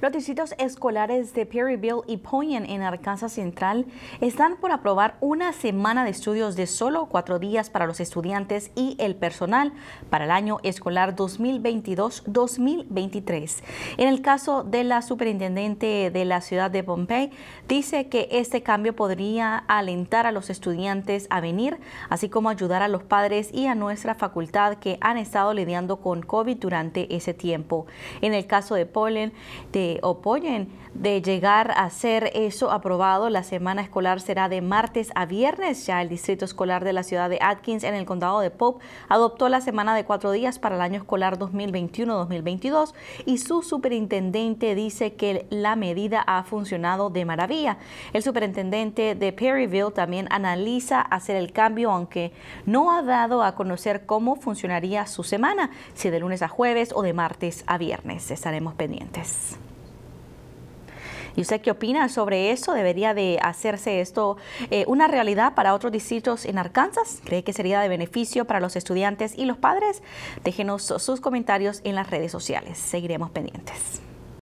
Los distritos escolares de Perryville y Poyen en Arkansas Central están por aprobar una semana de estudios de solo cuatro días para los estudiantes y el personal para el año escolar 2022-2023. En el caso de la superintendente de la ciudad de Pompey, dice que este cambio podría alentar a los estudiantes a venir, así como ayudar a los padres y a nuestra facultad que han estado lidiando con COVID durante ese tiempo. En el caso de Polen, de oponen de llegar a ser eso aprobado, la semana escolar será de martes a viernes. Ya el Distrito Escolar de la ciudad de Atkins en el condado de Pope adoptó la semana de cuatro días para el año escolar 2021-2022 y su superintendente dice que la medida ha funcionado de maravilla. El superintendente de Perryville también analiza hacer el cambio, aunque no ha dado a conocer cómo funcionaría su semana, si de lunes a jueves o de martes a viernes. Estaremos pendientes. ¿Y usted qué opina sobre eso? ¿Debería de hacerse esto eh, una realidad para otros distritos en Arkansas? ¿Cree que sería de beneficio para los estudiantes y los padres? Déjenos sus comentarios en las redes sociales. Seguiremos pendientes.